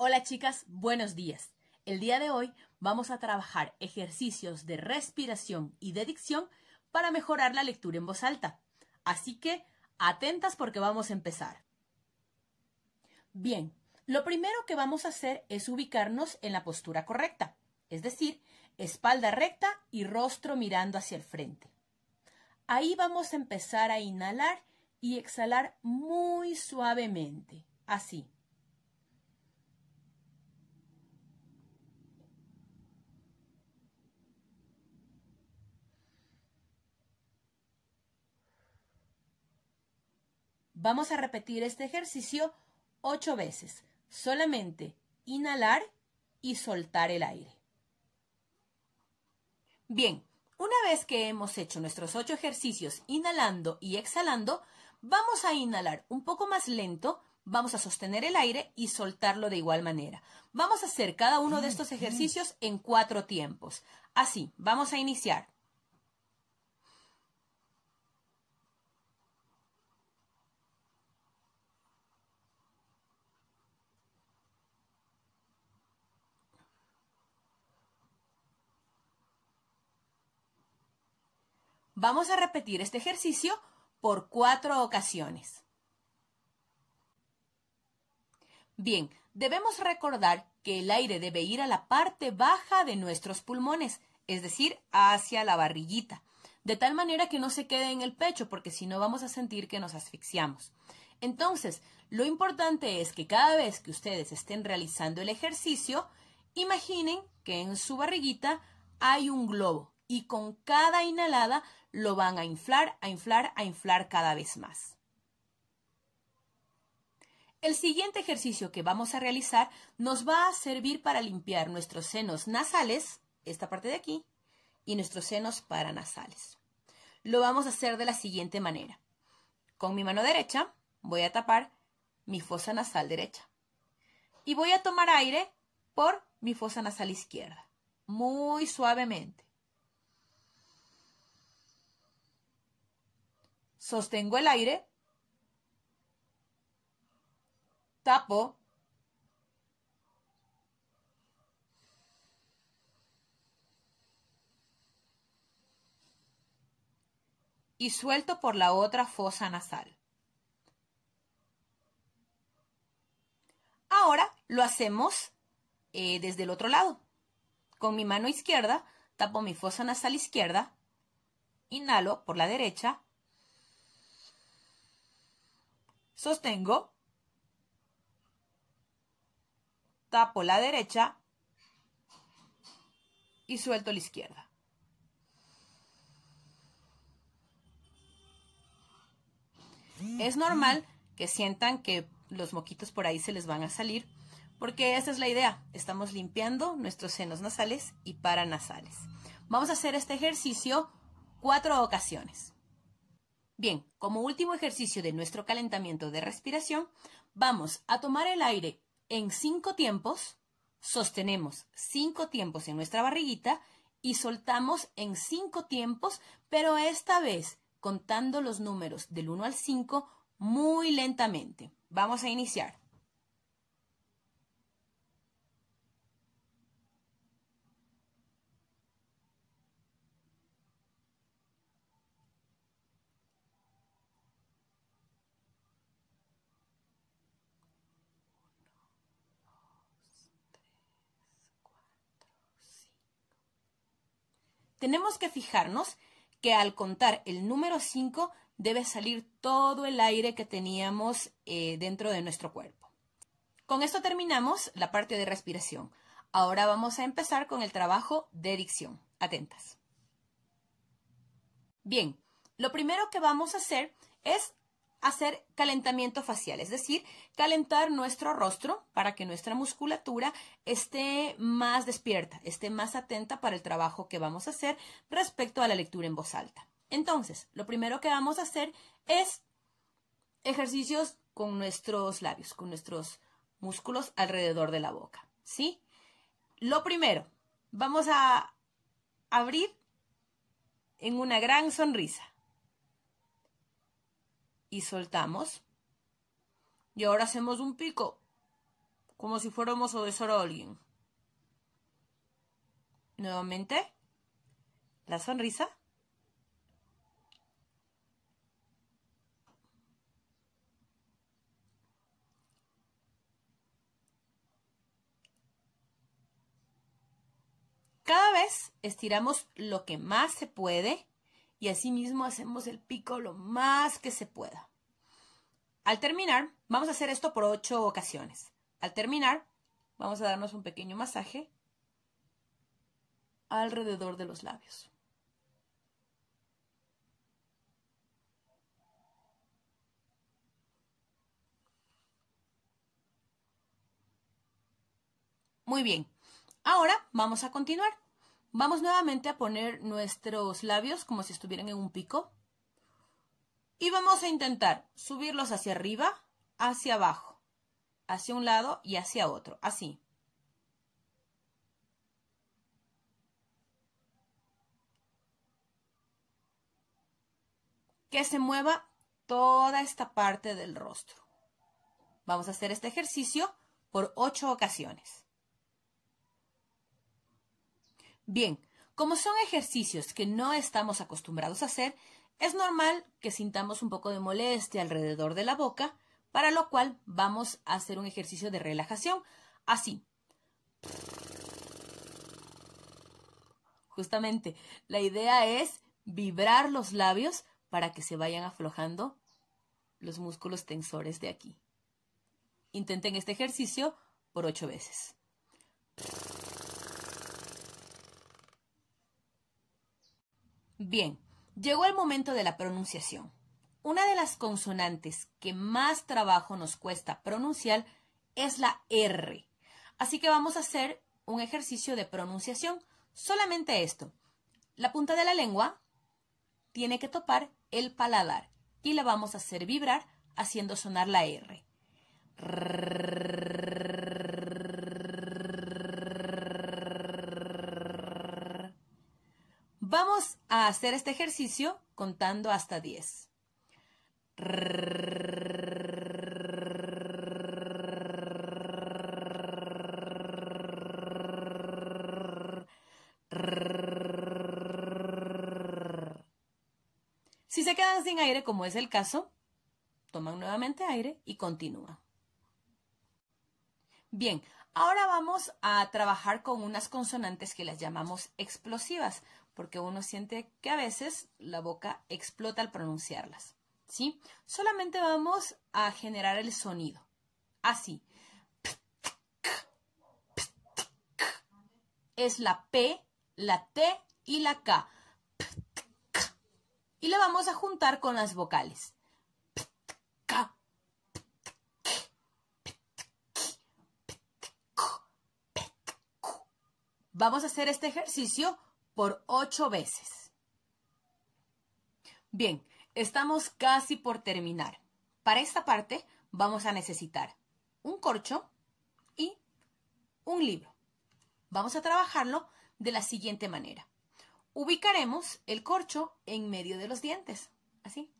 Hola chicas, buenos días. El día de hoy vamos a trabajar ejercicios de respiración y de dicción para mejorar la lectura en voz alta. Así que atentas porque vamos a empezar. Bien, lo primero que vamos a hacer es ubicarnos en la postura correcta, es decir, espalda recta y rostro mirando hacia el frente. Ahí vamos a empezar a inhalar y exhalar muy suavemente, así. Vamos a repetir este ejercicio ocho veces. Solamente inhalar y soltar el aire. Bien, una vez que hemos hecho nuestros ocho ejercicios inhalando y exhalando, vamos a inhalar un poco más lento, vamos a sostener el aire y soltarlo de igual manera. Vamos a hacer cada uno de mm, estos ejercicios en cuatro tiempos. Así, vamos a iniciar. Vamos a repetir este ejercicio por cuatro ocasiones. Bien, debemos recordar que el aire debe ir a la parte baja de nuestros pulmones, es decir, hacia la barriguita, de tal manera que no se quede en el pecho, porque si no vamos a sentir que nos asfixiamos. Entonces, lo importante es que cada vez que ustedes estén realizando el ejercicio, imaginen que en su barriguita hay un globo y con cada inhalada lo van a inflar, a inflar, a inflar cada vez más. El siguiente ejercicio que vamos a realizar nos va a servir para limpiar nuestros senos nasales, esta parte de aquí, y nuestros senos paranasales. Lo vamos a hacer de la siguiente manera. Con mi mano derecha voy a tapar mi fosa nasal derecha y voy a tomar aire por mi fosa nasal izquierda, muy suavemente. sostengo el aire, tapo, y suelto por la otra fosa nasal. Ahora lo hacemos eh, desde el otro lado. Con mi mano izquierda tapo mi fosa nasal izquierda, inhalo por la derecha, Sostengo. Tapo la derecha y suelto la izquierda. Es normal que sientan que los moquitos por ahí se les van a salir, porque esa es la idea. Estamos limpiando nuestros senos nasales y paranasales. Vamos a hacer este ejercicio cuatro ocasiones. Bien, como último ejercicio de nuestro calentamiento de respiración, vamos a tomar el aire en cinco tiempos, sostenemos cinco tiempos en nuestra barriguita y soltamos en cinco tiempos, pero esta vez contando los números del 1 al 5 muy lentamente. Vamos a iniciar. Tenemos que fijarnos que al contar el número 5 debe salir todo el aire que teníamos eh, dentro de nuestro cuerpo. Con esto terminamos la parte de respiración. Ahora vamos a empezar con el trabajo de dicción. Atentas. Bien, lo primero que vamos a hacer es hacer calentamiento facial, es decir, calentar nuestro rostro para que nuestra musculatura esté más despierta, esté más atenta para el trabajo que vamos a hacer respecto a la lectura en voz alta. Entonces, lo primero que vamos a hacer es ejercicios con nuestros labios, con nuestros músculos alrededor de la boca, ¿sí? Lo primero, vamos a abrir en una gran sonrisa y soltamos. Y ahora hacemos un pico, como si fuéramos a besar a alguien. Nuevamente, la sonrisa. Cada vez estiramos lo que más se puede y así mismo hacemos el pico lo más que se pueda. Al terminar, vamos a hacer esto por ocho ocasiones. Al terminar, vamos a darnos un pequeño masaje alrededor de los labios. Muy bien, ahora vamos a continuar. Vamos nuevamente a poner nuestros labios como si estuvieran en un pico. Y vamos a intentar subirlos hacia arriba, hacia abajo, hacia un lado y hacia otro, así. Que se mueva toda esta parte del rostro. Vamos a hacer este ejercicio por ocho ocasiones. Bien, como son ejercicios que no estamos acostumbrados a hacer, es normal que sintamos un poco de molestia alrededor de la boca, para lo cual vamos a hacer un ejercicio de relajación, así. Justamente, la idea es vibrar los labios para que se vayan aflojando los músculos tensores de aquí. Intenten este ejercicio por ocho veces. Bien, llegó el momento de la pronunciación. Una de las consonantes que más trabajo nos cuesta pronunciar es la R. Así que vamos a hacer un ejercicio de pronunciación. Solamente esto. La punta de la lengua tiene que topar el paladar y la vamos a hacer vibrar haciendo sonar la R. Vamos a hacer este ejercicio contando hasta 10. Si se quedan sin aire, como es el caso, toman nuevamente aire y continúan. Bien, Ahora vamos a trabajar con unas consonantes que las llamamos explosivas, porque uno siente que a veces la boca explota al pronunciarlas. ¿Sí? Solamente vamos a generar el sonido. Así. Es la P, la T y la K. Y la vamos a juntar con las vocales. Vamos a hacer este ejercicio por ocho veces. Bien, estamos casi por terminar. Para esta parte vamos a necesitar un corcho y un libro. Vamos a trabajarlo de la siguiente manera. Ubicaremos el corcho en medio de los dientes, así.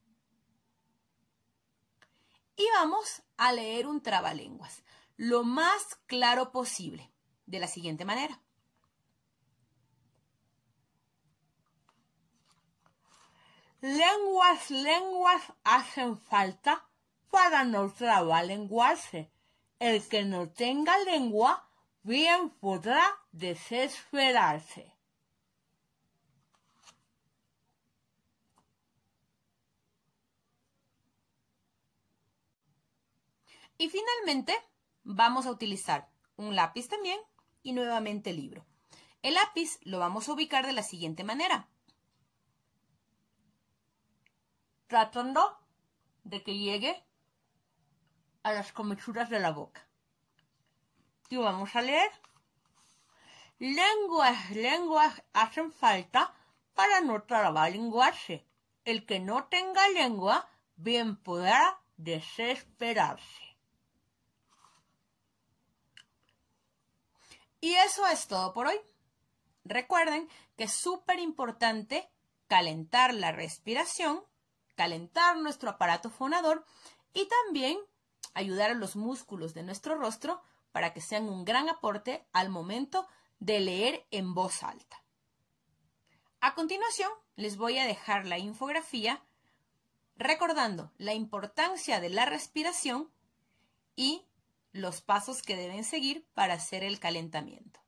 Y vamos a leer un trabalenguas lo más claro posible, de la siguiente manera. lenguas, lenguas hacen falta para no lenguaje. El que no tenga lengua, bien podrá desesperarse. Y finalmente, vamos a utilizar un lápiz también y nuevamente el libro. El lápiz lo vamos a ubicar de la siguiente manera. tratando de que llegue a las comisuras de la boca. Y vamos a leer. Lenguas, lenguas hacen falta para no lenguaje. El que no tenga lengua, bien podrá desesperarse. Y eso es todo por hoy. Recuerden que es súper importante calentar la respiración calentar nuestro aparato fonador y también ayudar a los músculos de nuestro rostro para que sean un gran aporte al momento de leer en voz alta. A continuación, les voy a dejar la infografía recordando la importancia de la respiración y los pasos que deben seguir para hacer el calentamiento.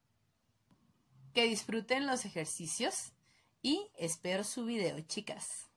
Que disfruten los ejercicios y espero su video, chicas.